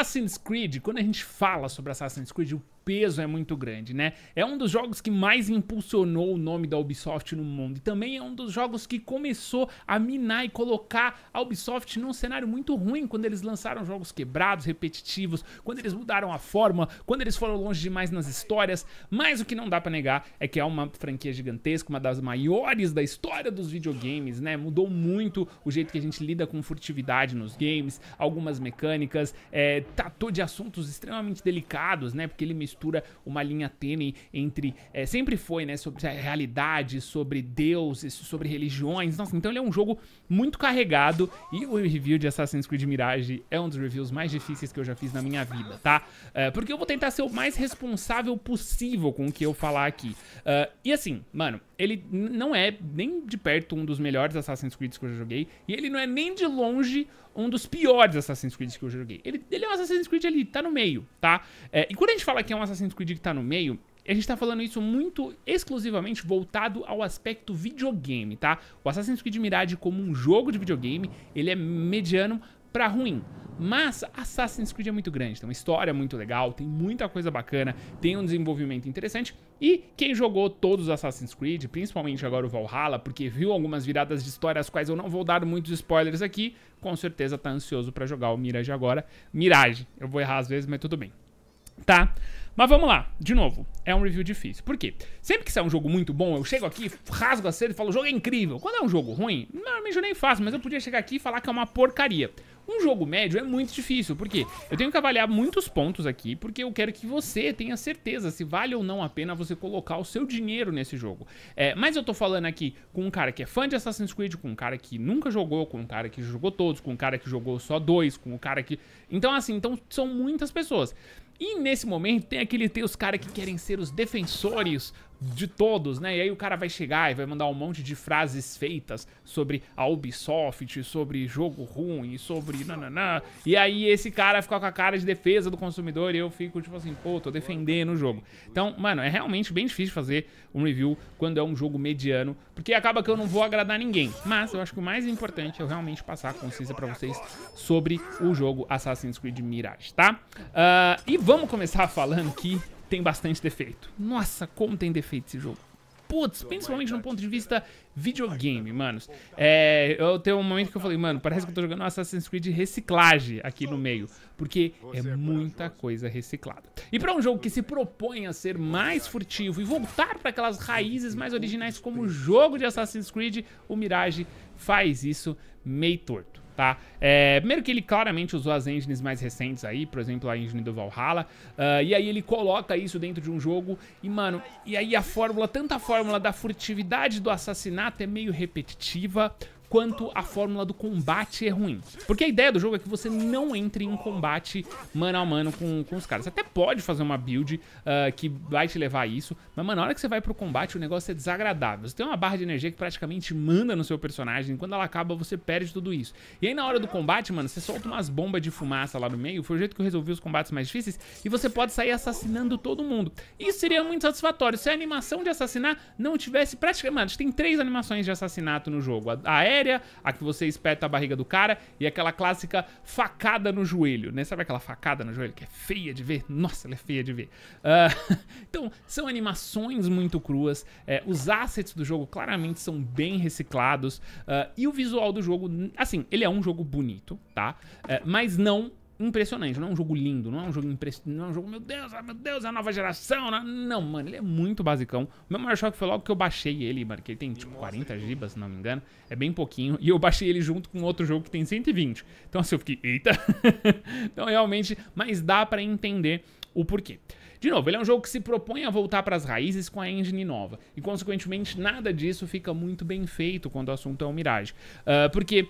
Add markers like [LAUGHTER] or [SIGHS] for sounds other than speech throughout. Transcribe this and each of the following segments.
Assassin's Creed, quando a gente fala sobre Assassin's Creed, o peso é muito grande, né? É um dos jogos que mais impulsionou o nome da Ubisoft no mundo e também é um dos jogos que começou a minar e colocar a Ubisoft num cenário muito ruim quando eles lançaram jogos quebrados, repetitivos, quando eles mudaram a forma, quando eles foram longe demais nas histórias. Mas o que não dá para negar é que é uma franquia gigantesca, uma das maiores da história dos videogames, né? Mudou muito o jeito que a gente lida com furtividade nos games, algumas mecânicas, é, tratou de assuntos extremamente delicados, né? Porque ele mistura uma linha tênue entre. É, sempre foi, né? Sobre a é, realidade, sobre deuses, sobre religiões. Nossa, então ele é um jogo muito carregado. E o review de Assassin's Creed Mirage é um dos reviews mais difíceis que eu já fiz na minha vida, tá? É, porque eu vou tentar ser o mais responsável possível com o que eu falar aqui. Uh, e assim, mano, ele não é nem de perto um dos melhores Assassin's Creed que eu já joguei. E ele não é nem de longe um dos piores Assassin's Creed que eu já joguei. Ele, ele é um Assassin's Creed, ele tá no meio, tá? É, e quando a gente fala que é um Assassin's Creed que tá no meio, a gente tá falando isso muito exclusivamente voltado ao aspecto videogame, tá? O Assassin's Creed Mirage como um jogo de videogame, ele é mediano, para ruim. Mas Assassin's Creed é muito grande, tem uma história muito legal, tem muita coisa bacana, tem um desenvolvimento interessante. E quem jogou todos os Assassin's Creed, principalmente agora o Valhalla, porque viu algumas viradas de história às quais eu não vou dar muitos spoilers aqui, com certeza tá ansioso para jogar o Mirage agora. Mirage, eu vou errar às vezes, mas tudo bem. Tá? Mas vamos lá, de novo, é um review difícil. Por quê? Sempre que sai um jogo muito bom, eu chego aqui, rasgo a seda e falo, o jogo é incrível. Quando é um jogo ruim, normalmente eu nem faço, mas eu podia chegar aqui e falar que é uma porcaria. Um jogo médio é muito difícil, porque eu tenho que avaliar muitos pontos aqui, porque eu quero que você tenha certeza se vale ou não a pena você colocar o seu dinheiro nesse jogo. É, mas eu tô falando aqui com um cara que é fã de Assassin's Creed, com um cara que nunca jogou, com um cara que jogou todos, com um cara que jogou só dois, com um cara que... Então assim, então são muitas pessoas. E nesse momento tem aquele tem os caras que querem ser os defensores de todos, né? E aí o cara vai chegar e vai mandar um monte de frases feitas sobre a Ubisoft, sobre jogo ruim, sobre nananã. E aí esse cara fica com a cara de defesa do consumidor e eu fico tipo assim, pô, tô defendendo o jogo. Então, mano, é realmente bem difícil fazer um review quando é um jogo mediano, porque acaba que eu não vou agradar ninguém. Mas eu acho que o mais importante é eu realmente passar a consciência pra vocês sobre o jogo Assassin's Creed Mirage, tá? Uh, e vamos Vamos começar falando que tem bastante defeito. Nossa, como tem defeito esse jogo. Putz, principalmente no ponto de vista videogame, manos. É, eu tenho um momento que eu falei, mano, parece que eu tô jogando Assassin's Creed reciclagem aqui no meio. Porque é muita coisa reciclada. E para um jogo que se propõe a ser mais furtivo e voltar para aquelas raízes mais originais como o jogo de Assassin's Creed, o Mirage faz isso meio torto tá? É, primeiro que ele claramente usou as engines mais recentes aí, por exemplo, a engine do Valhalla, uh, e aí ele coloca isso dentro de um jogo, e mano, e aí a fórmula, tanto a fórmula da furtividade do assassinato é meio repetitiva, quanto a fórmula do combate é ruim. Porque a ideia do jogo é que você não entre em combate mano a mano com, com os caras. Você até pode fazer uma build uh, que vai te levar a isso, mas, mano, na hora que você vai pro combate, o negócio é desagradável. Você tem uma barra de energia que praticamente manda no seu personagem, e quando ela acaba, você perde tudo isso. E aí, na hora do combate, mano, você solta umas bombas de fumaça lá no meio, foi o jeito que eu resolvi os combates mais difíceis, e você pode sair assassinando todo mundo. Isso seria muito satisfatório se a animação de assassinar não tivesse praticamente... Mano, tem três animações de assassinato no jogo. A, aérea séria, a que você espeta a barriga do cara e aquela clássica facada no joelho, né? Sabe aquela facada no joelho que é feia de ver? Nossa, ela é feia de ver. Uh, [LAUGHS] então, são animações muito cruas, é, os assets do jogo claramente são bem reciclados uh, e o visual do jogo, assim, ele é um jogo bonito, tá? É, mas não impressionante. Não é um jogo lindo, não é um jogo impressionante. Não é um jogo, meu Deus, ah, meu Deus, é a nova geração. Não, né? não, mano, ele é muito basicão. O meu choque foi logo que eu baixei ele, mano, que ele tem tipo 40 GB, se não me engano. É bem pouquinho. E eu baixei ele junto com outro jogo que tem 120. Então assim, eu fiquei, eita. [LAUGHS] então realmente, mas dá para entender o porquê. De novo, ele é um jogo que se propõe a voltar para as raízes com a engine nova, e consequentemente nada disso fica muito bem feito quando o assunto é o Mirage. Uh, porque.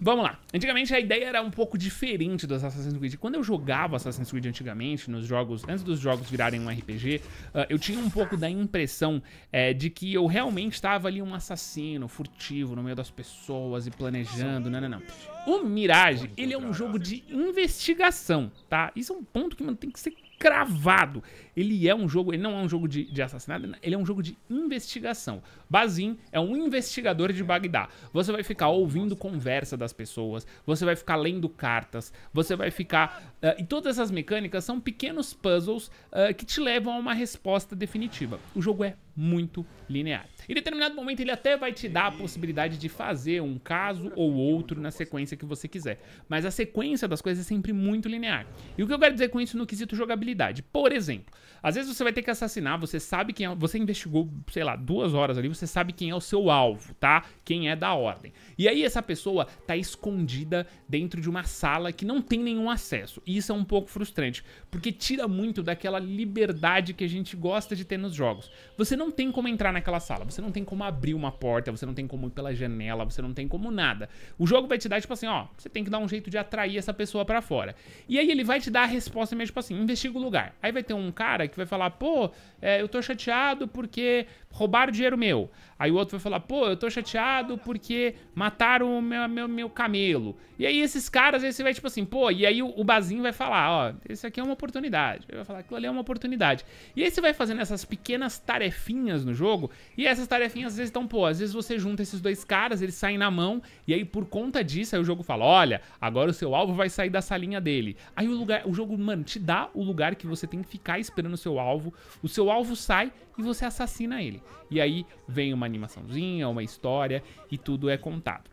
Vamos lá. Antigamente a ideia era um pouco diferente dos Assassin's Creed. Quando eu jogava Assassin's Creed antigamente, nos jogos, antes dos jogos virarem um RPG, uh, ah, eu tinha um pouco da impressão é, de que eu realmente estava ali um assassino furtivo no meio das pessoas e planejando. Não, né, não, né, não. Né. O Mirage, ele é um jogo de investigação, tá? Isso é um ponto que mano, tem que ser cravado. Ele é um jogo, ele não é um jogo de, de assassinato, ele é um jogo de investigação. Bazin é um investigador de Bagdá. Você vai ficar ouvindo conversa das pessoas, você vai ficar lendo cartas, você vai ficar. Uh, e todas essas mecânicas são pequenos puzzles uh, que te levam a uma resposta definitiva. O jogo é muito linear. Em determinado momento, ele até vai te dar a possibilidade de fazer um caso ou outro na sequência que você quiser. Mas a sequência das coisas é sempre muito linear. E o que eu quero dizer com isso no quesito jogabilidade? Por exemplo, às vezes você vai ter que assassinar, você sabe quem é. Você investigou, sei lá, duas horas ali, você sabe quem é o seu alvo, tá? Quem é da ordem. E aí essa pessoa tá escondida dentro de uma sala que não tem nenhum acesso. E isso é um pouco frustrante, porque tira muito daquela liberdade que a gente gosta de ter nos jogos. Você não não tem como entrar naquela sala, você não tem como abrir uma porta, você não tem como ir pela janela, você não tem como nada. O jogo vai te dar, tipo assim, ó, você tem que dar um jeito de atrair essa pessoa para fora. E aí ele vai te dar a resposta mesmo, tipo assim, investiga o lugar. Aí vai ter um cara que vai falar, pô, é, eu tô chateado porque roubaram dinheiro meu. Aí o outro vai falar, pô, eu tô chateado porque mataram o meu, meu, meu camelo. E aí esses caras, aí você vai, tipo assim, pô, e aí o, o Bazinho vai falar, ó, esse aqui é uma oportunidade. Ele vai falar, aquilo ali é uma oportunidade. E aí você vai fazendo essas pequenas tarefinhas tarefinhas no jogo. E essas tarefinhas às vezes estão, pô, às vezes você junta esses dois caras, eles saem na mão, e aí por conta disso, aí o jogo fala: olha, agora o seu alvo vai sair da salinha dele. Aí o lugar, o jogo, mano, te dá o lugar que você tem que ficar esperando o seu alvo. O seu alvo sai e você assassina ele. E aí vem uma animaçãozinha, uma história, e tudo é contado.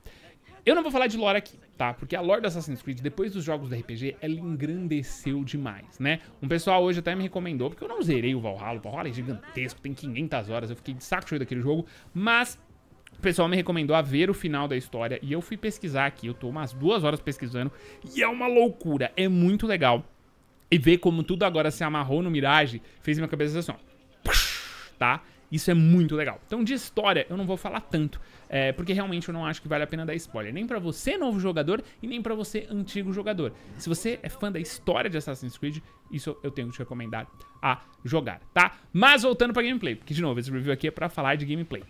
Eu não vou falar de lore aqui tá? Porque a lore do Assassin's Creed, depois dos jogos do RPG, ela engrandeceu demais, né? Um pessoal hoje até me recomendou, porque eu não zerei o Valhalla, o Valhalla é gigantesco, tem 500 horas, eu fiquei de saco cheio daquele jogo, mas... O pessoal me recomendou a ver o final da história e eu fui pesquisar aqui, eu tô umas duas horas pesquisando e é uma loucura, é muito legal. E ver como tudo agora se amarrou no Mirage fez minha cabeça assim, ó, tá? Isso é muito legal. Então de história eu não vou falar tanto, é, porque realmente eu não acho que vale a pena dar spoiler, nem para você novo jogador e nem para você antigo jogador. Se você é fã da história de Assassin's Creed, isso eu tenho que te recomendar a jogar, tá? Mas voltando pra gameplay, porque de novo, esse review aqui é pra falar de gameplay. Uh,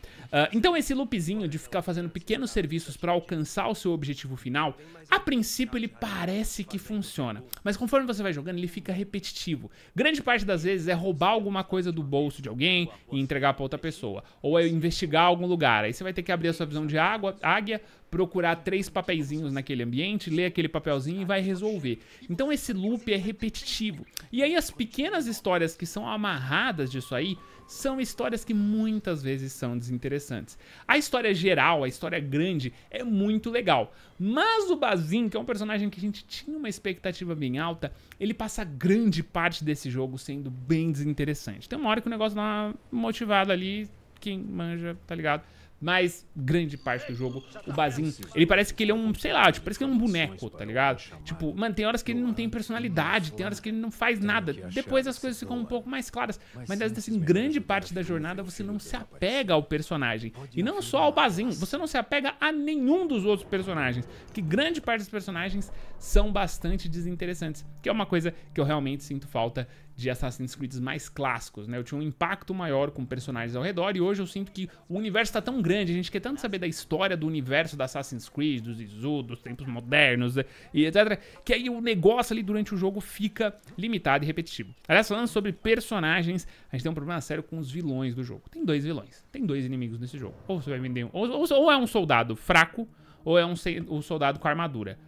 então esse loopzinho de ficar fazendo pequenos serviços para alcançar o seu objetivo final, a princípio ele parece que funciona, mas conforme você vai jogando ele fica repetitivo. Grande parte das vezes é roubar alguma coisa do bolso de alguém e entregar pra outra pessoa, ou é investigar algum lugar, aí você vai ter que abrir a sua visão de água, águia, procurar três papeizinhos naquele ambiente, ler aquele papelzinho e vai resolver. Então esse loop é repetitivo. E aí as pequenas histórias que são amarradas disso aí são histórias que muitas vezes são desinteressantes. A história geral, a história grande, é muito legal. Mas o Bazin, que é um personagem que a gente tinha uma expectativa bem alta, ele passa grande parte desse jogo sendo bem desinteressante. Tem uma hora que o negócio dá uma motivada ali, quem manja, tá ligado? Mas grande parte do jogo, o Bazin, ele parece que ele é um, sei lá, tipo, parece que é um boneco, tá ligado? Tipo, mano, tem horas que ele não tem personalidade, tem horas que ele não faz nada. Depois as coisas ficam um pouco mais claras. Mas assim, grande parte da jornada você não se apega ao personagem. E não só ao Bazin, você não se apega a nenhum dos outros personagens. Que grande parte dos personagens são bastante desinteressantes. Que é uma coisa que eu realmente sinto falta de Assassin's Creed mais clássicos, né? Eu tinha um impacto maior com personagens ao redor e hoje eu sinto que o universo tá tão grande, a gente quer tanto saber da história do universo da Assassin's Creed, dos Izu, dos tempos modernos né? e etc, que aí o negócio ali durante o jogo fica limitado e repetitivo. Aliás, falando sobre personagens, a gente tem um problema sério com os vilões do jogo. Tem dois vilões, tem dois inimigos nesse jogo. Ou você vai vender um, ou, ou, ou é um soldado fraco, ou é um, um soldado com armadura.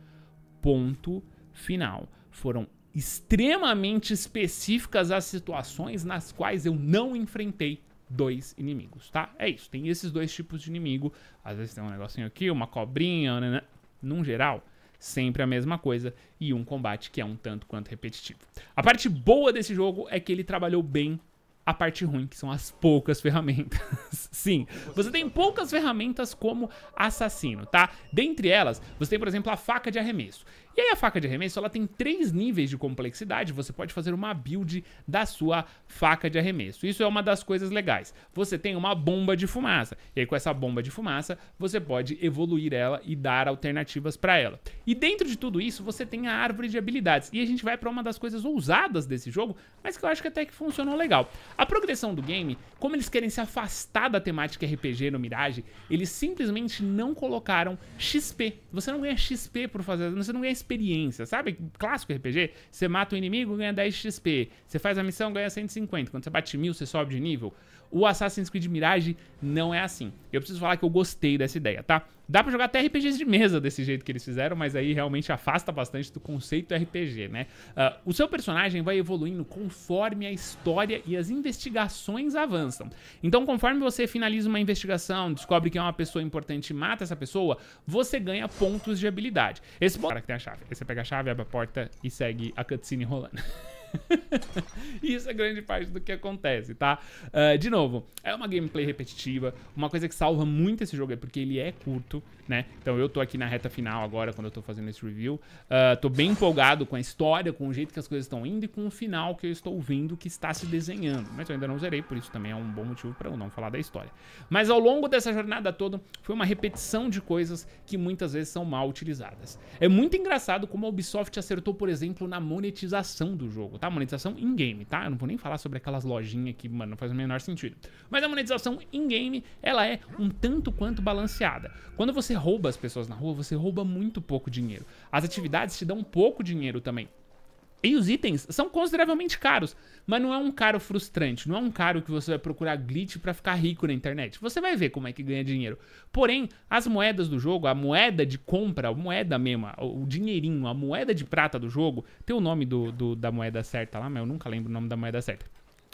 Ponto final. Foram extremamente específicas às situações nas quais eu não enfrentei dois inimigos, tá? É isso, tem esses dois tipos de inimigo. Às vezes tem um negocinho aqui, uma cobrinha, né, né? Num geral, sempre a mesma coisa e um combate que é um tanto quanto repetitivo. A parte boa desse jogo é que ele trabalhou bem a parte ruim, que são as poucas [LAUGHS] ferramentas. Sim, você tem poucas ferramentas como assassino, tá? Dentre elas, você tem, por exemplo, a faca de arremesso. E aí a faca de arremesso, ela tem três níveis de complexidade, você pode fazer uma build da sua faca de arremesso. Isso é uma das coisas legais. Você tem uma bomba de fumaça, e aí com essa bomba de fumaça, você pode evoluir ela e dar alternativas para ela. E dentro de tudo isso, você tem a árvore de habilidades. E a gente vai para uma das coisas ousadas desse jogo, mas que eu acho que até que funcionou legal. A progressão do game, como eles querem se afastar da temática RPG no Mirage, eles simplesmente não colocaram XP. Você não ganha XP por fazer, você não ganha experiência, sabe? Clássico RPG, você mata o um inimigo, ganha 10 XP. Você faz a missão, ganha 150. Quando você bate mil, você sobe de nível. O Assassin's Creed Mirage não é assim. Eu preciso falar que eu gostei dessa ideia, tá? Dá pra jogar até RPGs de mesa desse jeito que eles fizeram, mas aí realmente afasta bastante do conceito RPG, né? Uh, o seu personagem vai evoluindo conforme a história e as investigações avançam. Então, conforme você finaliza uma investigação, descobre que é uma pessoa importante e mata essa pessoa, você ganha pontos de habilidade. Esse cara que tem a chave. Aí você pega a chave, abre a porta e segue a cutscene rolando. [LAUGHS] [LAUGHS] Isso é grande parte do que acontece, tá? Uh, de novo, é uma gameplay repetitiva. Uma coisa que salva muito esse jogo é porque ele é curto, né? Então eu tô aqui na reta final agora, quando eu tô fazendo esse review. Uh, tô bem empolgado com a história, com o jeito que as coisas estão indo e com o final que eu estou vendo que está se desenhando. Mas eu ainda não zerei, por isso também é um bom motivo para eu não falar da história. Mas ao longo dessa jornada toda, foi uma repetição de coisas que muitas vezes são mal utilizadas. É muito engraçado como a Ubisoft acertou, por exemplo, na monetização do jogo tá? Monetização in-game, tá? Eu não vou nem falar sobre aquelas lojinhas que, mano, não faz o menor sentido. Mas a monetização in-game, ela é um tanto quanto balanceada. Quando você rouba as pessoas na rua, você rouba muito pouco dinheiro. As atividades te dão pouco dinheiro também. E os itens são consideravelmente caros, mas não é um caro frustrante, não é um caro que você vai procurar glitch para ficar rico na internet. Você vai ver como é que ganha dinheiro. Porém, as moedas do jogo, a moeda de compra, a moeda mesmo, o dinheirinho, a moeda de prata do jogo, tem o nome do, do da moeda certa lá, mas eu nunca lembro o nome da moeda certa.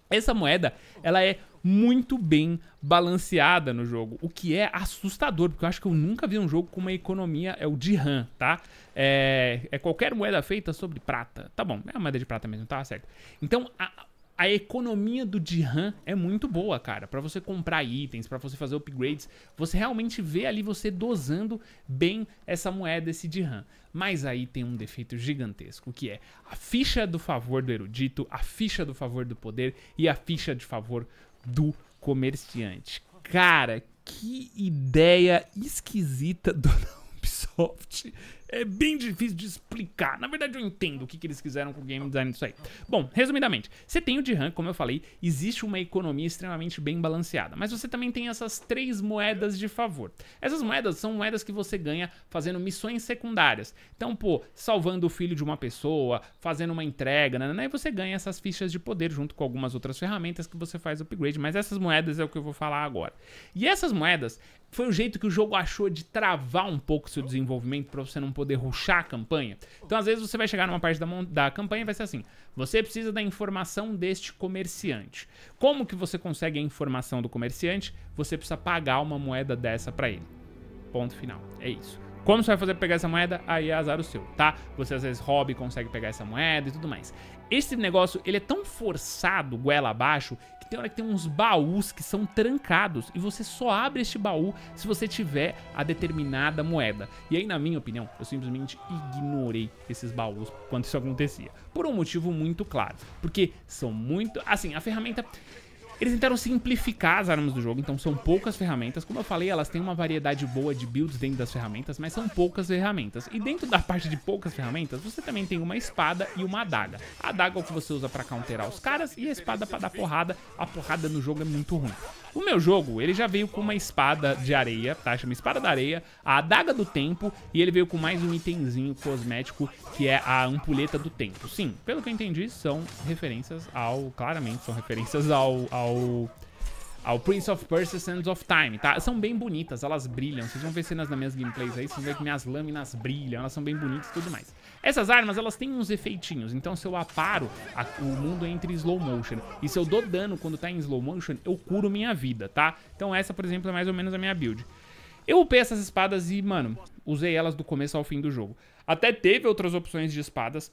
Essa moeda, ela é muito bem balanceada no jogo, o que é assustador, porque eu acho que eu nunca vi um jogo com uma economia, é o dirham, tá? É, é qualquer moeda feita sobre prata. Tá bom, é a moeda de prata mesmo, tá certo. Então, a, a economia do dirham é muito boa, cara. Para você comprar itens, para você fazer upgrades, você realmente vê ali você dosando bem essa moeda, esse dirham. Mas aí tem um defeito gigantesco, que é a ficha do favor do erudito, a ficha do favor do poder e a ficha de favor do comerciante. Cara, que ideia esquisita [LAUGHS] do Ubisoft é bem difícil de explicar. Na verdade, eu entendo o que, que eles quiseram com o game design disso aí. Bom, resumidamente, você tem o DRAM, como eu falei, existe uma economia extremamente bem balanceada, mas você também tem essas três moedas de favor. Essas moedas são moedas que você ganha fazendo missões secundárias. Então, pô, salvando o filho de uma pessoa, fazendo uma entrega, né, né, né e você ganha essas fichas de poder junto com algumas outras ferramentas que você faz upgrade, mas essas moedas é o que eu vou falar agora. E essas moedas, foi o jeito que o jogo achou de travar um pouco seu desenvolvimento para você não poder ruxar a campanha. Então, às vezes, você vai chegar numa parte da, da campanha e vai ser assim: você precisa da informação deste comerciante. Como que você consegue a informação do comerciante? Você precisa pagar uma moeda dessa para ele. Ponto final. É isso. Como você vai fazer pra pegar essa moeda? Aí é azar o seu, tá? Você às vezes hobby consegue pegar essa moeda e tudo mais. Esse negócio, ele é tão forçado, goela abaixo, tem hora que tem uns baús que são trancados e você só abre este baú se você tiver a determinada moeda. E aí, na minha opinião, eu simplesmente ignorei esses baús quando isso acontecia. Por um motivo muito claro, porque são muito... Assim, a ferramenta eles tentaram simplificar as armas do jogo, então são poucas ferramentas. Como eu falei, elas têm uma variedade boa de builds dentro das ferramentas, mas são poucas ferramentas. E dentro da parte de poucas ferramentas, você também tem uma espada e uma adaga. A adaga é o que você usa para counterar os caras e a espada para dar porrada. A porrada no jogo é muito ruim. O meu jogo, ele já veio com uma espada de areia, tá? Chama espada da areia, a adaga do tempo e ele veio com mais um itemzinho cosmético que é a ampulheta do tempo. Sim, pelo que eu entendi, são referências ao... Claramente, são referências ao, ao ao ao Prince of Persia Sands of Time, tá? São bem bonitas, elas brilham. Vocês vão ver cenas nas minhas gameplays aí, vocês vão ver que minhas lâminas brilham, elas são bem bonitas e tudo mais. Essas armas, elas têm uns efeitinhos, então se eu aparo, a, o mundo entra em slow motion. E se eu dou dano quando tá em slow motion, eu curo minha vida, tá? Então essa, por exemplo, é mais ou menos a minha build. Eu upei essas espadas e, mano, usei elas do começo ao fim do jogo. Até teve outras opções de espadas,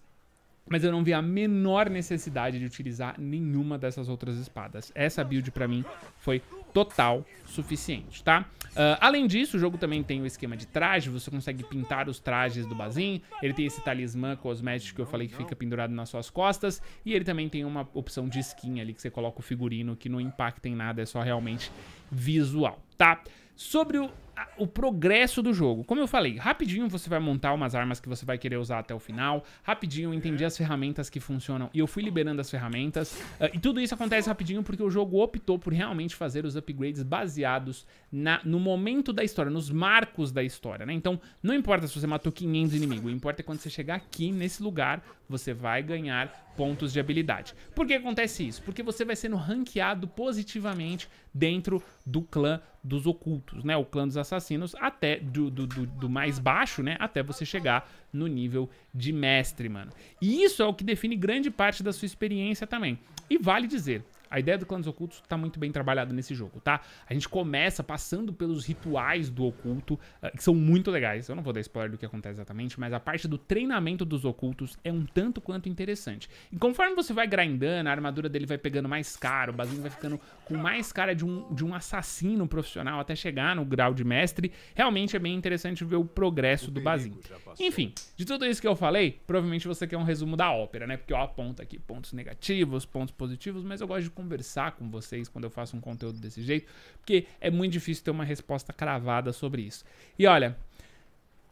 mas eu não vi a menor necessidade de utilizar nenhuma dessas outras espadas. Essa build pra mim foi total suficiente, tá? Uh, além disso, o jogo também tem o esquema de traje, você consegue pintar os trajes do Bazin, ele tem esse talismã cosmético que eu falei que fica pendurado nas suas costas, e ele também tem uma opção de skin ali, que você coloca o figurino, que não impacta em nada, é só realmente visual, tá? Sobre o o progresso do jogo. Como eu falei, rapidinho você vai montar umas armas que você vai querer usar até o final. Rapidinho eu entendi é. as ferramentas que funcionam e eu fui liberando as ferramentas. Uh, e tudo isso acontece rapidinho porque o jogo optou por realmente fazer os upgrades baseados na, no momento da história, nos marcos da história, né? Então, não importa se você matou 500 inimigos, importa é quando você chegar aqui nesse lugar, você vai ganhar pontos de habilidade. Por que acontece isso? Porque você vai sendo ranqueado positivamente dentro do clã dos ocultos, né? O clã dos assassinos, até do, do, do, do mais baixo, né? Até você chegar no nível de mestre, mano. E isso é o que define grande parte da sua experiência também. E vale dizer, a ideia do clãs ocultos tá muito bem trabalhada nesse jogo, tá? A gente começa passando pelos rituais do oculto, eh, que são muito legais. Eu não vou dar spoiler do que acontece exatamente, mas a parte do treinamento dos ocultos é um tanto quanto interessante. E conforme você vai grindando, a armadura dele vai pegando mais caro, o Bazinho vai ficando com mais cara de um, de um assassino profissional até chegar no grau de mestre. Realmente é bem interessante ver o progresso o do Bazinho. Enfim, de tudo isso que eu falei, provavelmente você quer um resumo da ópera, né? Porque eu aponto aqui pontos negativos, pontos positivos, mas eu gosto de conversar com vocês quando eu faço um conteúdo desse jeito, porque é muito difícil ter uma resposta cravada sobre isso. E olha,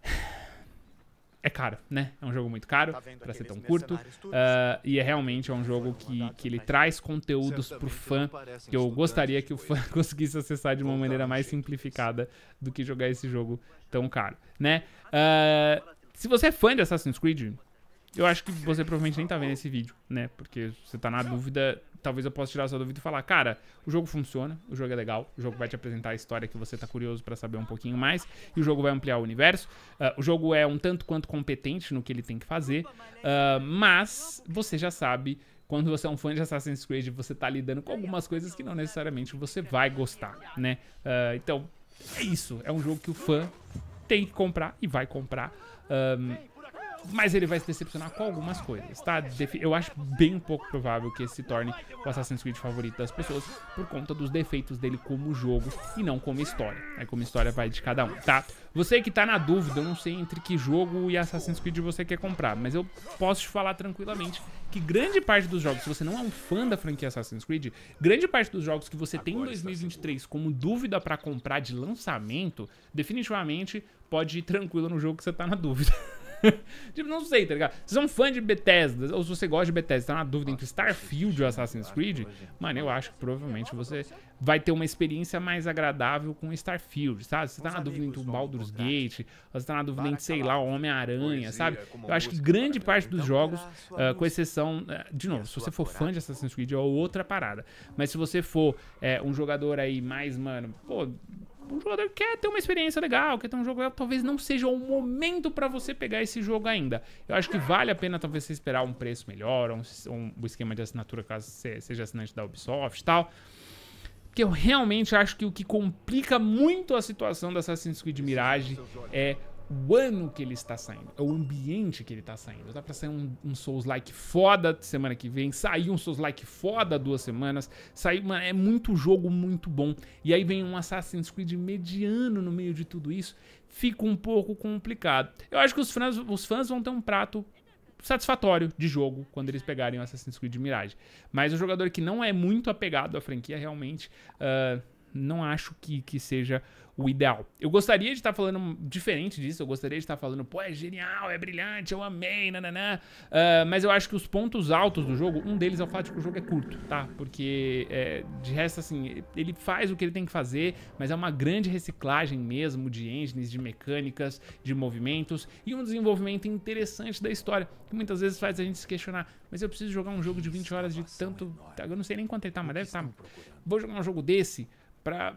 [SIGHS] é caro, né? É um jogo muito caro tá para ser tão curto. Uh, e é realmente é um jogo que, que ele traz conteúdos pro fã que eu gostaria que o fã [LAUGHS] conseguisse acessar de uma maneira mais simplificada do que jogar esse jogo tão caro, né? Uh, se você é fã de Assassin's Creed, eu acho que você provavelmente nem tá vendo esse vídeo, né? Porque você tá na dúvida talvez eu possa tirar essa sua dúvida e falar, cara, o jogo funciona, o jogo é legal, o jogo vai te apresentar a história que você tá curioso para saber um pouquinho mais, e o jogo vai ampliar o universo. Uh, o jogo é um tanto quanto competente no que ele tem que fazer, uh, mas você já sabe, quando você é um fã de Assassin's Creed, você tá lidando com algumas coisas que não necessariamente você vai gostar, né? Uh, então, é isso, é um jogo que o fã tem que comprar e vai comprar. Um, mas ele vai se decepcionar com algumas coisas, tá? Eu acho bem pouco provável que esse se torne o Assassin's Creed favorito das pessoas por conta dos defeitos dele como jogo e não como história. É como história vai de cada um, tá? Você que tá na dúvida, eu não sei entre que jogo e Assassin's Creed você quer comprar, mas eu posso te falar tranquilamente que grande parte dos jogos, se você não é um fã da franquia Assassin's Creed, grande parte dos jogos que você tem em 2023 como dúvida para comprar de lançamento, definitivamente pode ir tranquilo no jogo que você tá na dúvida. [LAUGHS] [LAUGHS] tipo, não sei, tá ligado? Se você é um fã de Bethesda, ou se você gosta de Bethesda, tá na dúvida entre Starfield ou Assassin's Creed, mano, eu acho que provavelmente você vai ter uma experiência mais agradável com Starfield, sabe? Tá você tá na dúvida entre o Baldur's Gate, você tá na dúvida entre, sei lá, Homem-Aranha, sabe? Eu acho que grande parte dos jogos, uh, com exceção, uh, de novo, se você for fã de Assassin's Creed, é outra parada. Mas se você for eh, um jogador aí mais, mano, pô, o jogador quer ter uma experiência legal, quer ter um jogo legal, talvez não seja o momento para você pegar esse jogo ainda. Eu acho que vale a pena talvez você esperar um preço melhor, um, um, esquema de assinatura caso você seja assinante da Ubisoft e tal. Porque eu realmente acho que o que complica muito a situação da Assassin's Creed Mirage é o ano que ele está saindo, é o ambiente que ele está saindo. Dá pra sair um, um Souls-like foda semana que vem, sair um Souls-like foda duas semanas, sair, mano, é muito jogo muito bom. E aí vem um Assassin's Creed mediano no meio de tudo isso, fica um pouco complicado. Eu acho que os fãs, os fãs vão ter um prato satisfatório de jogo quando eles pegarem o Assassin's Creed Mirage. Mas o jogador que não é muito apegado à franquia realmente. Uh, não acho que, que seja o ideal. Eu gostaria de estar tá falando diferente disso, eu gostaria de estar tá falando, pô, é genial, é brilhante, eu amei, nananã. Uh, mas eu acho que os pontos altos do jogo, um deles é o fato de que o jogo é curto, tá? Porque, é, de resto, assim, ele faz o que ele tem que fazer, mas é uma grande reciclagem mesmo de engines, de mecânicas, de movimentos e um desenvolvimento interessante da história, que muitas vezes faz a gente se questionar, mas eu preciso jogar um jogo de 20 horas de tanto. Eu não sei nem quanto ele tá, mas deve tá. estar. Vou jogar um jogo desse Pra...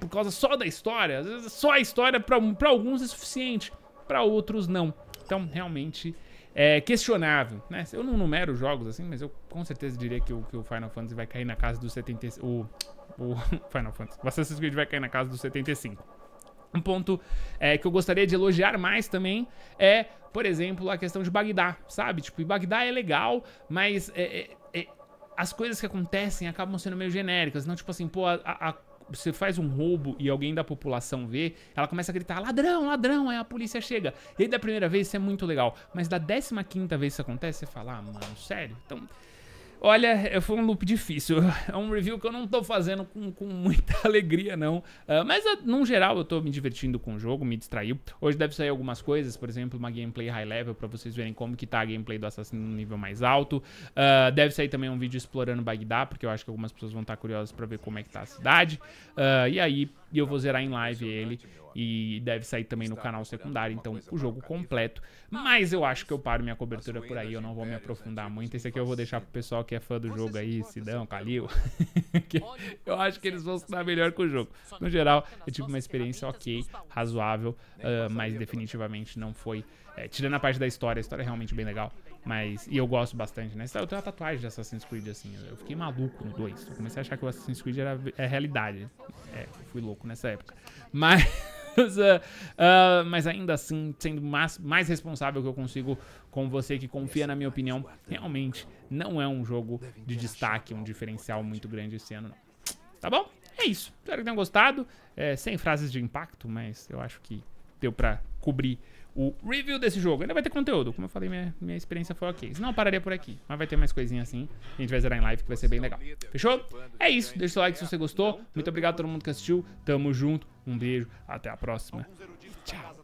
Por causa só da história. Só a história pra, alguns é suficiente, pra outros não. Então, realmente é questionável, né? Eu não numero jogos assim, mas eu com certeza diria que o, que o Final Fantasy vai cair na casa dos 75. O, o [LAUGHS] Final Fantasy. O Assassin's Creed vai cair na casa dos 75. Um ponto é, que eu gostaria de elogiar mais também é, por exemplo, a questão de Bagdá, sabe? Tipo, Bagdá é legal, mas é, é, é as coisas que acontecem acabam sendo meio genéricas. Não, tipo assim, pô, a, a, você faz um roubo e alguém da população vê, ela começa a gritar ladrão, ladrão, aí a polícia chega. E aí da primeira vez isso é muito legal, mas da décima quinta vez que isso acontece, você fala, ah, mano, sério? Então Olha, foi um loop difícil. [LAUGHS] É um review que eu não tô fazendo com, com muita [LAUGHS] alegria, não. Uh, mas, uh, num geral, eu tô me divertindo com o jogo, me distraiu. Hoje deve sair algumas coisas, por exemplo, uma gameplay high level pra vocês verem como que tá a gameplay do assassino no nível mais alto. Uh, deve sair também um vídeo explorando Bagdá, porque eu acho que algumas pessoas vão estar tá curiosas pra ver como é que tá a cidade. e aí, eu vou zerar em live ele e deve sair também no canal secundário, então o jogo completo. Ah, mas eu acho que eu paro minha cobertura por aí, eu não vou me aprofundar muito. Esse aqui eu vou deixar pro pessoal que é fã do jogo aí, Sidão, Kalil. [LAUGHS] eu acho que eles vão se dar melhor com o jogo. No geral, tá eu tive uma experiência ok, razoável, uh, mas definitivamente não foi. É, tirando a parte da história, a história é realmente bem legal. Mas. E eu gosto bastante, né? Eu tenho uma tatuagem de Assassin's Creed, assim. Eu fiquei maluco no 2. comecei a achar que o Assassin's Creed era é realidade. É, fui louco nessa época. Mas. [LAUGHS] uh, mas ainda assim sendo mais, mais responsável que eu consigo com você que confia na minha opinião. Realmente não é um jogo de destaque, um diferencial muito grande esse ano, não. Tá bom? É isso. Espero que tenham gostado. É, sem frases de impacto, mas eu acho que deu pra cobrir o review desse jogo. Ainda vai ter conteúdo, como eu falei, minha, minha experiência foi ok. Senão eu pararia por aqui. Mas vai ter mais coisinha assim. A gente vai zerar em live, que vai ser bem legal. Fechou? É isso. Deixa o like se você gostou. Muito obrigado a todo mundo que assistiu. Tamo junto. Um beijo. Até a próxima. Tchau.